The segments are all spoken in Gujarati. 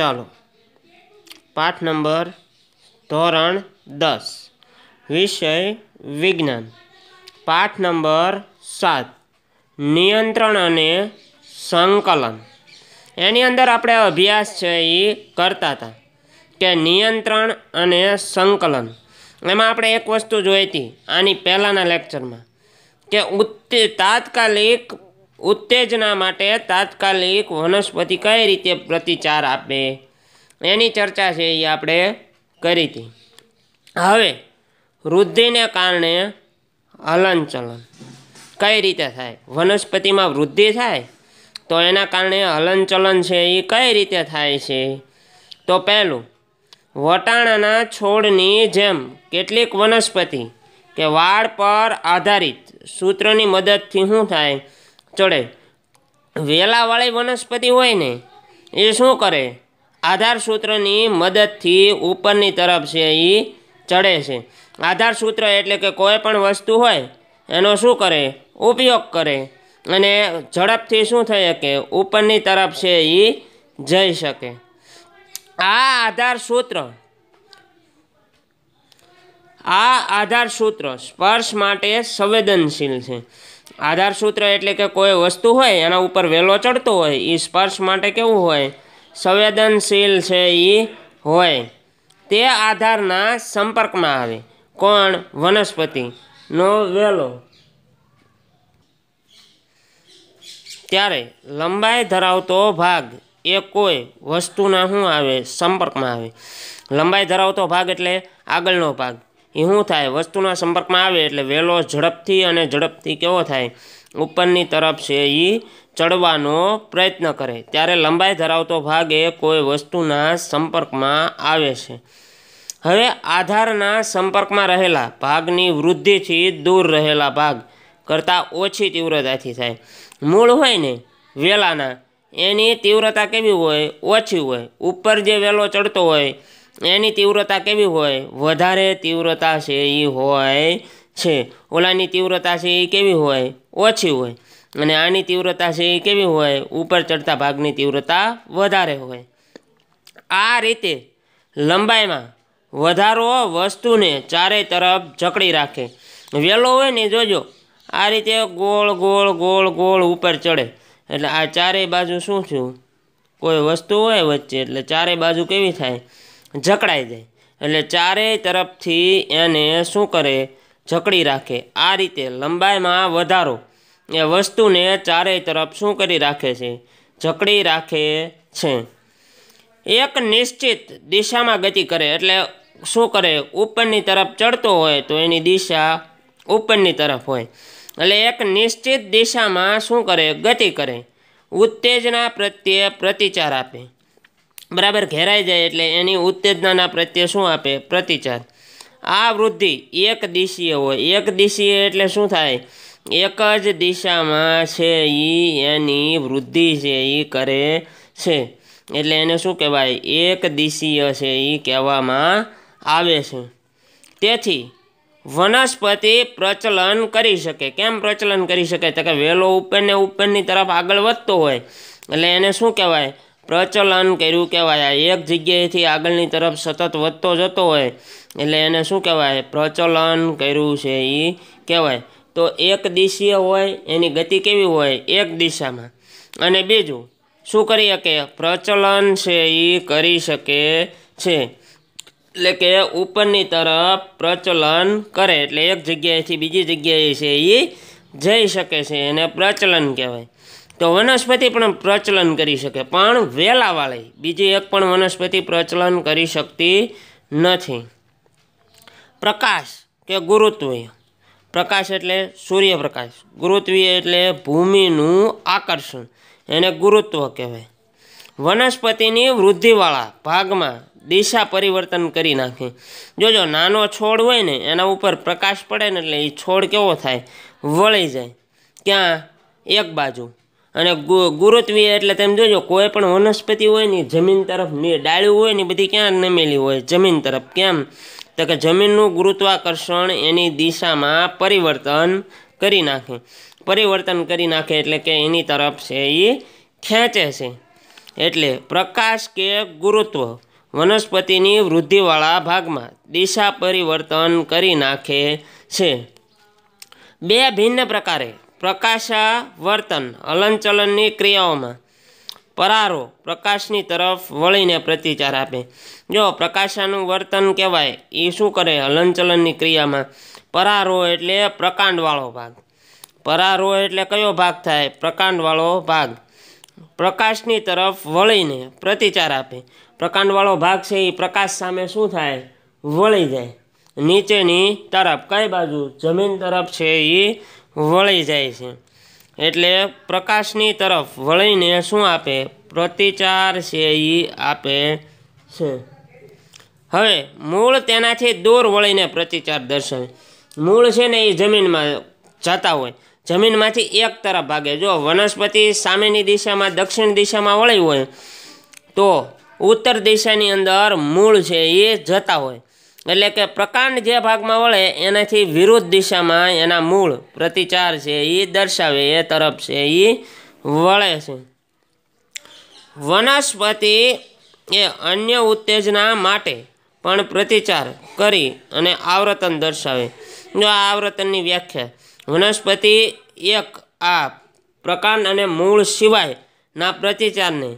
ચાલો પાઠ નંબર ધોરણ દસ વિષય વિજ્ઞાન પાઠ નંબર સાત નિયંત્રણ અને સંકલન એની અંદર આપણે અભ્યાસ છે એ કરતા હતા કે નિયંત્રણ અને સંકલન એમાં આપણે એક વસ્તુ જોઈ હતી આની પહેલાંના લેક્ચરમાં કે ઉત્તે તાત્કાલિક ઉત્તેજના માટે તાત્કાલિક વનસ્પતિ કઈ રીતે પ્રતિચાર આપે એની ચર્ચા છે એ આપણે કરી હતી હવે વૃદ્ધિને કારણે હલનચલન કઈ રીતે થાય વનસ્પતિમાં વૃદ્ધિ થાય તો એના કારણે હલનચલન છે એ કઈ રીતે થાય છે તો પહેલું વટાણાના છોડની જેમ કેટલીક વનસ્પતિ કે વાળ પર આધારિત સૂત્રની મદદથી શું થાય ચડે વેલાવાળી વનસ્પતિ હોય ને એ શું કરે આધાર સૂત્રની મદદથી ઉપરની તરફ છે એ ચડે છે આધાર સૂત્ર એટલે કે કોઈ પણ વસ્તુ હોય એનો શું કરે ઉપયોગ કરે અને ઝડપથી શું થઈ શકે ઉપરની તરફ છે એ જઈ શકે આ આધાર સૂત્ર આ આધાર સૂત્ર સ્પર્શ માટે સંવેદનશીલ છે આધાર સૂત્ર એટલે કે કોઈ વસ્તુ હોય એના ઉપર વેલો ચડતો હોય એ સ્પર્શ માટે કેવું હોય સંવેદનશીલ છે એ હોય તે આધારના સંપર્કમાં આવે કોણ વનસ્પતિનો વેલો ત્યારે લંબાઈ ધરાવતો ભાગ એ કોઈ વસ્તુના શું આવે સંપર્કમાં આવે લંબાઈ ધરાવતો ભાગ એટલે આગળનો ભાગ એ શું થાય વસ્તુના સંપર્કમાં આવે એટલે વહેલો ઝડપથી અને ઝડપથી કેવો થાય ઉપરની તરફ છે એ ચડવાનો પ્રયત્ન કરે ત્યારે લંબાઈ ધરાવતો ભાગ એ કોઈ વસ્તુના સંપર્કમાં આવે છે હવે આધારના સંપર્કમાં રહેલા ભાગની વૃદ્ધિથી દૂર રહેલા ભાગ કરતાં ઓછી તીવ્રતાથી થાય મૂળ હોય ને વેલાના એની તીવ્રતા કેવી હોય ઓછી હોય ઉપર જે વેલો ચડતો હોય એની તીવ્રતા કેવી હોય વધારે તીવ્રતા છે એ હોય છે ઓલાની તીવ્રતા છે એ કેવી હોય ઓછી હોય અને આની તીવ્રતા છે એ કેવી હોય ઉપર ચડતા ભાગની તીવ્રતા વધારે હોય આ રીતે લંબાઈમાં વધારો વસ્તુને ચારે તરફ જકડી રાખે વહેલો હોય ને જોજો આ રીતે ગોળ ગોળ ગોળ ગોળ ઉપર ચડે એટલે આ ચારેય બાજુ શું થયું કોઈ વસ્તુ હોય વચ્ચે એટલે ચારેય બાજુ કેવી થાય જકડાઈ જાય એટલે ચારેય તરફથી એને શું કરે જકડી રાખે આ રીતે લંબાઈમાં વધારો એ વસ્તુને ચારેય તરફ શું કરી રાખે છે જકડી રાખે છે એક નિશ્ચિત દિશામાં ગતિ કરે એટલે શું કરે ઉપરની તરફ ચડતો હોય તો એની દિશા ઉપરની તરફ હોય એટલે એક નિશ્ચિત દિશામાં શું કરે ગતિ કરે ઉત્તેજના પ્રત્યે પ્રતિચાર આપે બરાબર ઘેરાઈ જાય એટલે એની ઉત્તેજનાના પ્રત્યે શું આપે પ્રતિચાર આ વૃદ્ધિ એક દિશીય હોય એક દિશીય એટલે શું થાય એક જ દિશામાં છે એ એની વૃદ્ધિ છે એ કરે છે એટલે એને શું કહેવાય એક દિશીય છે એ કહેવામાં આવે છે તેથી વનસ્પતિ પ્રચલન કરી શકે કેમ પ્રચલન કરી શકે તો કે વેલો ઉપર ને ઉપરની તરફ આગળ વધતો હોય એટલે એને શું કહેવાય પ્રચલન કર્યું કહેવાય એક જગ્યાએથી આગળની તરફ સતત વધતો જતો હોય એટલે એને શું કહેવાય પ્રચલન કર્યું છે એ કહેવાય તો એક દિશીય હોય એની ગતિ કેવી હોય એક દિશામાં અને બીજું શું કરી શકે પ્રચલન છે એ કરી શકે છે એટલે કે ઉપરની તરફ પ્રચલન કરે એટલે એક જગ્યાએથી બીજી જગ્યાએ છે એ જઈ શકે છે એને પ્રચલન કહેવાય તો વનસ્પતિ પણ પ્રચલન કરી શકે પણ વેલાવાળી બીજી એક પણ વનસ્પતિ પ્રચલન કરી શકતી નથી પ્રકાશ કે ગુરુત્વીય પ્રકાશ એટલે સૂર્યપ્રકાશ ગુરુત્વીય એટલે ભૂમિનું આકર્ષણ એને ગુરુત્વ કહેવાય વનસ્પતિની વૃદ્ધિવાળા ભાગમાં દિશા પરિવર્તન કરી નાખે જોજો નાનો છોડ હોય ને એના ઉપર પ્રકાશ પડે ને એટલે એ છોડ કેવો થાય વળી જાય ક્યાં એક બાજુ અને ગુરુત્વીય એટલે તમે જોજો કોઈ પણ વનસ્પતિ હોય ને જમીન તરફ ડાળ્યું હોય ને બધી ક્યાં નમેલી હોય જમીન તરફ કેમ તો કે જમીનનું ગુરુત્વાકર્ષણ એની દિશામાં પરિવર્તન કરી નાખે પરિવર્તન કરી નાખે એટલે કે એની તરફ છે એ ખેંચે છે એટલે પ્રકાશ કે ગુરુત્વ વનસ્પતિની વૃદ્ધિવાળા ભાગમાં દિશા પરિવર્તન કરી નાખે છે બે ભિન્ન પ્રકારે પ્રકાશાવર્તન હલનચલનની ક્રિયાઓમાં પરારો પ્રકાશની તરફ વળીને પ્રતિચાર આપે જો પ્રકાશાનું વર્તન કહેવાય એ શું કરે હલનચલનની ક્રિયામાં પરારો એટલે પ્રકાંડવાળો ભાગ પરારો એટલે કયો ભાગ થાય પ્રકાંડવાળો ભાગ પ્રકાશની તરફ વળીને પ્રતિચાર આપે પ્રકાંડવાળો ભાગ છે એ પ્રકાશ સામે શું થાય વળી જાય નીચેની તરફ કઈ બાજુ જમીન તરફ છે એ વળી જાય છે એટલે પ્રકાશની તરફ વળીને શું આપે પ્રતિચાર છે એ આપે છે હવે મૂળ તેનાથી દૂર વળીને પ્રતિચાર દર્શાવે મૂળ છે ને એ જમીનમાં જતા હોય જમીનમાંથી એક તરફ ભાગે જો વનસ્પતિ સામેની દિશામાં દક્ષિણ દિશામાં વળી હોય તો ઉત્તર દિશાની અંદર મૂળ છે એ જતા હોય એટલે કે પ્રકાંડ જે ભાગમાં વળે એનાથી વિરુદ્ધ દિશામાં એના મૂળ પ્રતિચાર છે એ દર્શાવે એ તરફ છે એ વળે છે વનસ્પતિ એ અન્ય ઉત્તેજના માટે પણ પ્રતિચાર કરી અને આવર્તન દર્શાવે જો આ આવર્તનની વ્યાખ્યા વનસ્પતિ એક આ પ્રકાંડ અને મૂળ સિવાયના પ્રતિચારને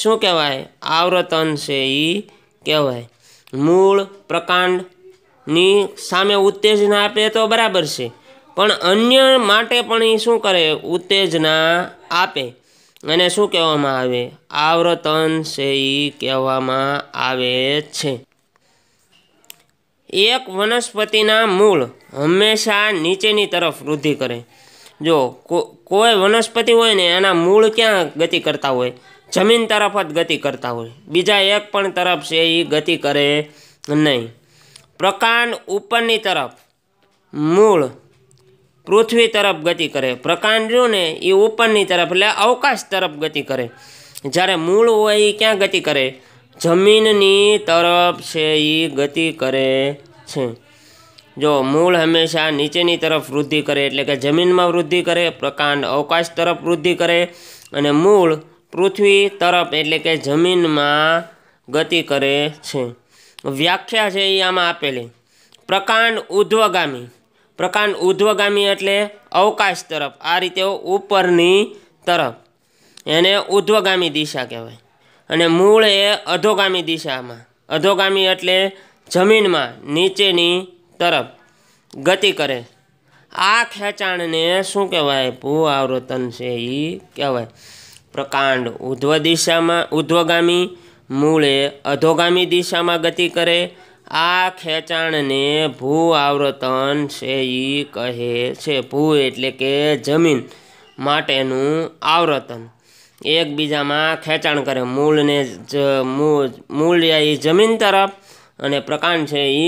શું કહેવાય આવર્તન છે એ કહેવાય મૂળ પ્રકાંડની સામે ઉત્તેજના આપે તો બરાબર છે પણ અન્ય માટે પણ એ શું કરે ઉત્તેજના આપે અને શું કહેવામાં આવે આવર્તન છે એ કહેવામાં આવે છે એક વનસ્પતિના મૂળ હંમેશા નીચેની તરફ વૃદ્ધિ કરે જો કોઈ વનસ્પતિ હોય ને એના મૂળ ક્યાં ગતિ કરતા હોય જમીન તરફ જ ગતિ કરતા હોય બીજા એક પણ તરફ છે એ ગતિ કરે નહીં પ્રકાંડ ઉપરની તરફ મૂળ પૃથ્વી તરફ ગતિ કરે પ્રકાંડ રહ્યું ને એ ઉપરની તરફ એટલે અવકાશ તરફ ગતિ કરે જ્યારે મૂળ હોય એ ક્યાં ગતિ કરે જમીનની તરફ છે એ ગતિ કરે છે જો મૂળ હંમેશા નીચેની તરફ વૃદ્ધિ કરે એટલે કે જમીનમાં વૃદ્ધિ કરે પ્રકાંડ અવકાશ તરફ વૃદ્ધિ કરે અને મૂળ પૃથ્વી તરફ એટલે કે જમીનમાં ગતિ કરે છે વ્યાખ્યા છે એ આમાં આપેલી પ્રકાંડ ઉધ્વગામી પ્રકાંડ ઉધ્વગામી એટલે અવકાશ તરફ આ રીતે ઉપરની તરફ એને ઉધ્વગામી દિશા કહેવાય અને મૂળ એ અધોગામી દિશામાં અધોગામી એટલે જમીનમાં નીચેની તરફ ગતિ કરે આ ખેંચાણને શું કહેવાય ભૂ આવર્તન છે એ કહેવાય પ્રકાંડ ઉધ્વ દિશામાં ઉધ્વગામી મૂળે અધોગામી દિશામાં ગતિ કરે આ ખેંચાણને ભૂ આવર્તન છે એ કહે છે ભૂ એટલે કે જમીન માટેનું આવર્તન એકબીજામાં ખેંચાણ કરે મૂળને જ મૂળ એ જમીન તરફ અને પ્રકાંડ છે એ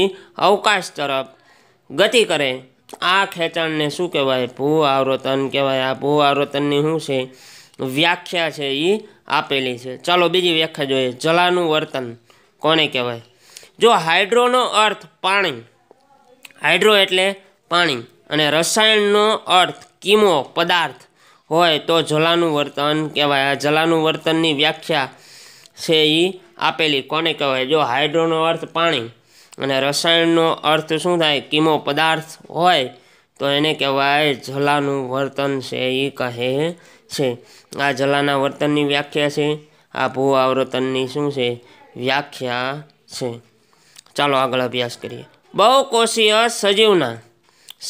અવકાશ તરફ ગતિ કરે આ ખેંચાણને શું કહેવાય ભૂ આવર્તન કહેવાય આ ભૂ આવર્તનની શું છે વ્યાખ્યા છે એ આપેલી છે ચાલો બીજી વ્યાખ્યા જોઈએ જલાનું વર્તન કોને કહેવાય જો હાઇડ્રોનો અર્થ પાણી હાઇડ્રો એટલે પાણી અને રસાયણનો અર્થ કીમો પદાર્થ હોય તો જલાનું વર્તન કહેવાય આ જલાનું વર્તનની વ્યાખ્યા છે એ આપેલી કોને કહેવાય જો હાઇડ્રોનો અર્થ પાણી અને રસાયણનો અર્થ શું થાય કીમો પદાર્થ હોય તો એને કહેવાય જલાનું વર્તન છે એ કહે છે આ જલાના વર્તનની વ્યાખ્યા છે આ ભૂ આવર્તનની શું છે વ્યાખ્યા છે ચાલો આગળ અભ્યાસ કરીએ બહુકોષીય સજીવના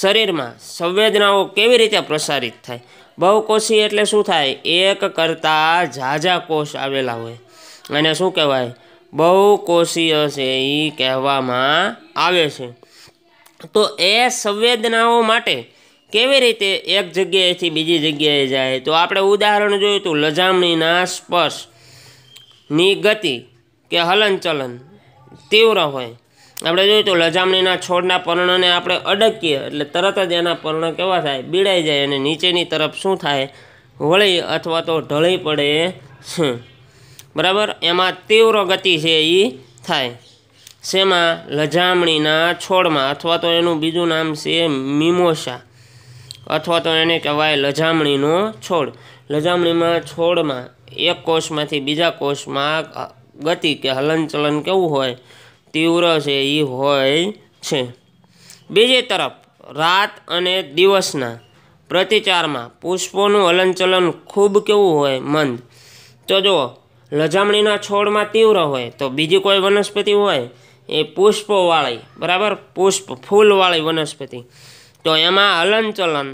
શરીરમાં સંવેદનાઓ કેવી રીતે પ્રસારિત થાય બહુકોષી એટલે શું થાય એક કરતાં ઝાઝા કોષ આવેલા હોય અને શું કહેવાય બહુકોષીય છે એ કહેવામાં આવે છે તો એ સંવેદનાઓ માટે કેવી રીતે એક જગ્યાએથી બીજી જગ્યાએ જાય તો આપણે ઉદાહરણ જોયું હતું લજામણીના સ્પર્શની ગતિ કે હલનચલન તીવ્ર હોય આપણે જોયું તો લજામણીના છોડના પર્ણને આપણે અડકીએ એટલે તરત જ એના પર્ણ કેવા થાય બીડાઈ જાય અને નીચેની તરફ શું થાય વળી અથવા તો ઢળી પડે છે બરાબર એમાં તીવ્ર ગતિ છે એ થાય શેમાં લજામણીના છોડમાં અથવા તો એનું બીજું નામ છે મીમોસા અથવા તો એને કહેવાય લજામણીનો છોડ લજામણીમાં છોડમાં એક કોષમાંથી બીજા કોષમાં ગતિ કે હલનચલન કેવું હોય તીવ્ર છે એ હોય છે બીજી તરફ રાત અને દિવસના પ્રતિચારમાં પુષ્પોનું હલનચલન ખૂબ કેવું હોય મંદ તો જો લજામણીના છોડમાં તીવ્ર હોય તો બીજી કોઈ વનસ્પતિ હોય એ પુષ્પોવાળી બરાબર પુષ્પ ફૂલવાળી વનસ્પતિ તો એમાં હલનચલન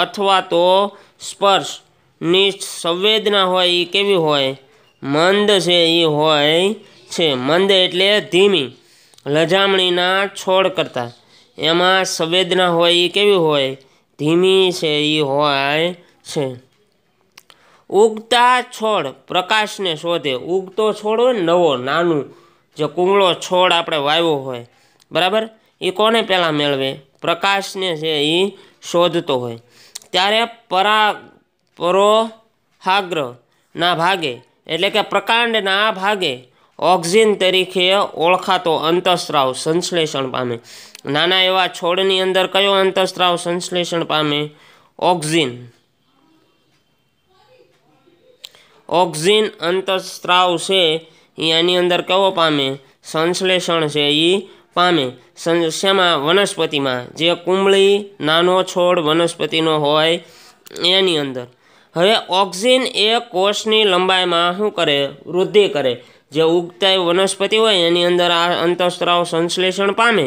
અથવા તો સ્પર્શ નિષ્ઠ સંવેદના હોય એ કેવી હોય મંદ છે એ હોય છે મંદ એટલે ધીમી લજામણીના છોડ કરતાં એમાં સંવેદના હોય એ કેવી હોય ધીમી છે એ હોય છે ઉગતા છોડ પ્રકાશને શોધે ઉગતો છોડ હોય ને નવો નાનું જે કુંગળો છોડ આપણે વાવ્યો હોય બરાબર એ કોને પહેલાં મેળવે પ્રકાશને છે એ શોધતો હોય ત્યારે પરા પરોહાગ્રહના ભાગે એટલે કે પ્રકાંડના ભાગે ઓક્સિન તરીકે ઓળખાતો અંતઃસ્ત્રાવ સંશ્લેષણ પામે નાના એવા છોડની અંદર કયો અંતઃસ્ત્રાવ સંશ્લેષણ પામે ઓક્સિન ઓક્સિન અંતઃસ્ત્રાવ છે એ આની અંદર કેવો પામે સંશ્લેષણ છે એ પામે શેમાં વનસ્પતિમાં જે કુંબળી નાનો છોડ વનસ્પતિનો હોય એની અંદર હવે ઓક્સિન એ કોષની લંબાઈમાં શું કરે વૃદ્ધિ કરે જે ઉગતા વનસ્પતિ હોય એની અંદર આ અંતઃસ્ત્રાવ સંશ્લેષણ પામે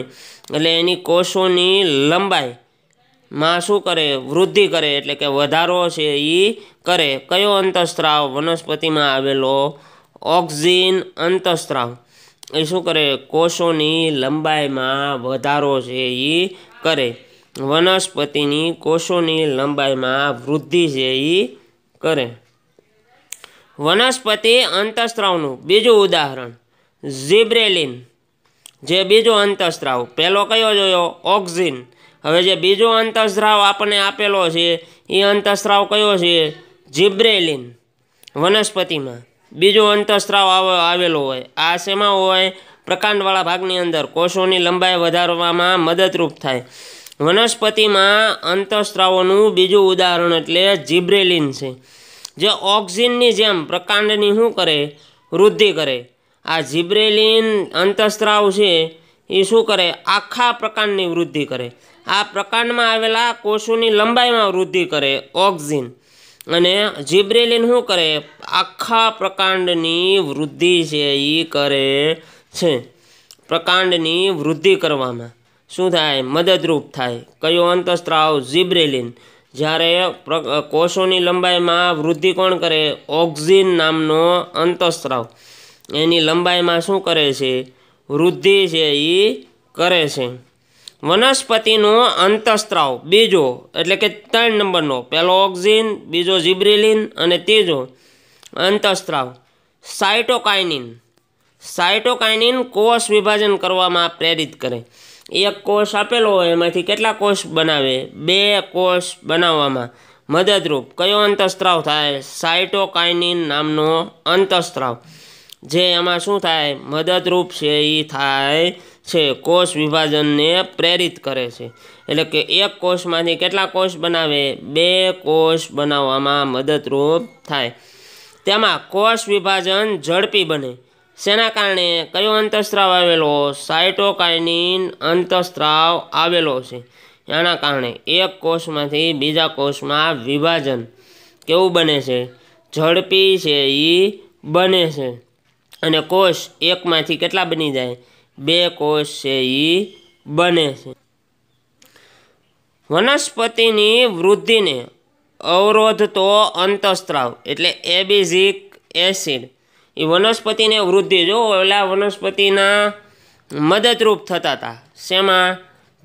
એટલે એની કોષોની લંબાઈમાં શું કરે વૃદ્ધિ કરે એટલે કે વધારો છે એ કરે કયો અંતઃસ્ત્રાવ વનસ્પતિમાં આવેલો ઓક્સિન અંતઃસ્ત્રાવ એ શું કરે કોષોની લંબાઈમાં વધારો છે એ કરે વનસ્પતિની કોષોની લંબાઈમાં વૃદ્ધિ છે એ કરે વનસ્પતિ અંતઃસ્ત્રાવનું બીજું ઉદાહરણ ઝિબ્રેલિન જે બીજો અંતઃસ્ત્રાવ પહેલો કયો જોયો ઓક્સિન હવે જે બીજો અંતઃસ્ત્રાવ આપણને આપેલો છે એ અંતઃસ્ત્રાવ કયો છે જીબ્રેલિન વનસ્પતિમાં બીજો અંતઃસ્ત્રાવ આવેલો હોય આ શેમાં હોય પ્રકાંડવાળા ભાગની અંદર કોષોની લંબાઈ વધારવામાં મદદરૂપ થાય વનસ્પતિમાં અંતઃસ્ત્રાવોનું બીજું ઉદાહરણ એટલે જીબ્રેલિન છે જે ઓક્સિનની જેમ પ્રકાંડની શું કરે વૃદ્ધિ કરે આ જીબ્રેલિન અંતઃસ્ત્રાવ છે એ શું કરે આખા પ્રકાંડની વૃદ્ધિ કરે આ પ્રકાંડમાં આવેલા કોષોની લંબાઈમાં વૃદ્ધિ કરે ઓક્સિન અને જીબ્રેલિન શું કરે આખા પ્રકાંડની વૃદ્ધિ છે એ કરે છે પ્રકાંડની વૃદ્ધિ કરવામાં શું થાય મદદરૂપ થાય કયો અંતસ્ત્રાવ જીબ્રેલિન જ્યારે કોષોની લંબાઈમાં વૃદ્ધિ કોણ કરે ઓક્ઝિન નામનો અંતસ્ત્રાવ એની લંબાઈમાં શું કરે છે વૃદ્ધિ છે એ કરે છે વનસ્પતિનો અંતઃસ્ત્રાવ બીજો એટલે કે ત્રણ નંબરનો પહેલો ઓક્ઝિન બીજો ઝિબ્રિલિન અને ત્રીજો અંતઃસ્ત્રાવ સાઇટોકાઇનિન સાઇટોકાઇનિન કોષ વિભાજન કરવામાં પ્રેરિત કરે એક કોષ આપેલો હોય એમાંથી કેટલા કોષ બનાવે બે કોષ બનાવવામાં મદદરૂપ કયો અંતઃસ્ત્રાવ થાય સાઇટોકાઇનિન નામનો અંતઃસ્ત્રાવ જે એમાં શું થાય મદદરૂપ છે એ થાય છે કોષ વિભાજનને પ્રેરિત કરે છે એટલે કે એક કોષમાંથી કેટલા કોષ બનાવે બે કોષ બનાવવામાં મદદરૂપ થાય તેમાં કોષ વિભાજન ઝડપી બને શેના કારણે કયો અંતઃસ્ત્રાવ આવેલો સાયટોકાઇનિન અંતઃસ્ત્રાવ આવેલો છે એના કારણે એક કોષમાંથી બીજા કોષમાં વિભાજન કેવું બને છે ઝડપી છે એ બને છે અને કોષ એકમાંથી કેટલા બની જાય બે કોષ છે એ બને છે વનસ્પતિની વૃદ્ધિને અવરોધતો અંતઃસ્ત્રાવ એટલે એબીઝિક એસિડ એ વનસ્પતિને વૃદ્ધિ જો ઓલા વનસ્પતિના મદદરૂપ થતા હતા શેમાં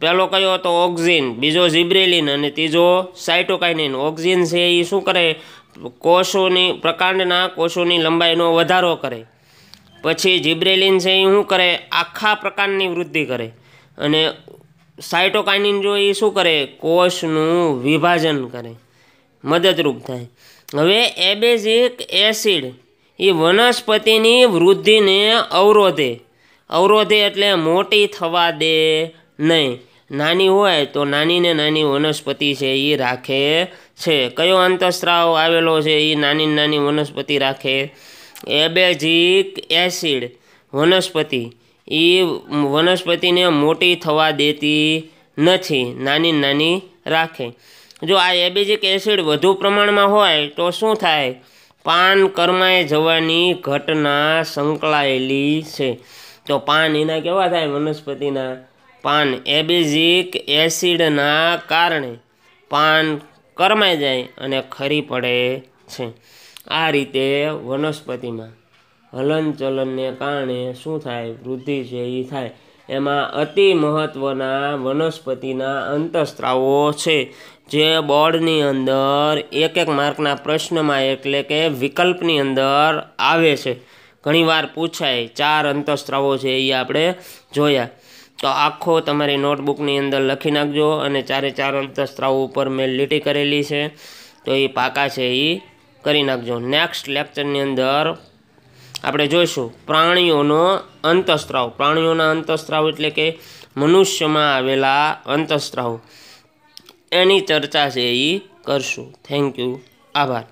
પહેલો કયો હતો ઓક્ઝિન બીજો ઝિબ્રેલિન અને ત્રીજો સાઇટોકાઇનિન ઓક્ઝિન છે એ શું કરે કોષોની પ્રકાંડના કોષોની લંબાઈનો વધારો કરે પછી જિબ્રેલિન છે એ શું કરે આખા પ્રકારની વૃદ્ધિ કરે અને સાઇટોકાઇનિન જો એ શું કરે કોષનું વિભાજન કરે મદદરૂપ થાય હવે એબેઝિક એસિડ એ વનસ્પતિની વૃદ્ધિને અવરોધે અવરોધે એટલે મોટી થવા દે નહીં નાની હોય તો નાનીને નાની વનસ્પતિ છે એ રાખે છે કયો અંતઃસ્ત્રાવ આવેલો છે એ નાની નાની વનસ્પતિ રાખે એબેજિક એસિડ વનસ્પતિ એ વનસ્પતિને મોટી થવા દેતી નથી નાની નાની રાખે જો આ એબેજિક એસિડ વધુ પ્રમાણમાં હોય તો શું થાય પાન કર્માએ જવાની ઘટના સંકળાયેલી છે તો પાન એના કેવા થાય વનસ્પતિના પાન એબેઝિક એસિડના કારણે પાન કરમાઈ જાય અને ખરી પડે છે આ રીતે વનસ્પતિમાં હલનચલનને કારણે શું થાય વૃદ્ધિ છે એ થાય એમાં અતિ મહત્ત્વના વનસ્પતિના અંતઃસ્ત્રાવો છે જે બોર્ડની અંદર એક એક માર્કના પ્રશ્નમાં એટલે કે વિકલ્પની અંદર આવે છે ઘણીવાર પૂછાય ચાર અંતઃસ્ત્રાવો છે એ આપણે જોયા તો આખો તમારી નોટબુકની અંદર લખી નાખજો અને ચારે ચાર અંતઃસ્ત્રાવો ઉપર મેં લીટી કરેલી છે તો એ પાકા છે એ કરી નાખજો નેક્સ્ટ લેક્ચરની અંદર આપણે જોઈશું પ્રાણીઓનો અંતઃસ્ત્રાવ પ્રાણીઓના અંતઃસ્ત્રાવ એટલે કે મનુષ્યમાં આવેલા અંતઃસ્ત્રાવ એની ચર્ચા છે એ કરશું થેન્ક યુ આભાર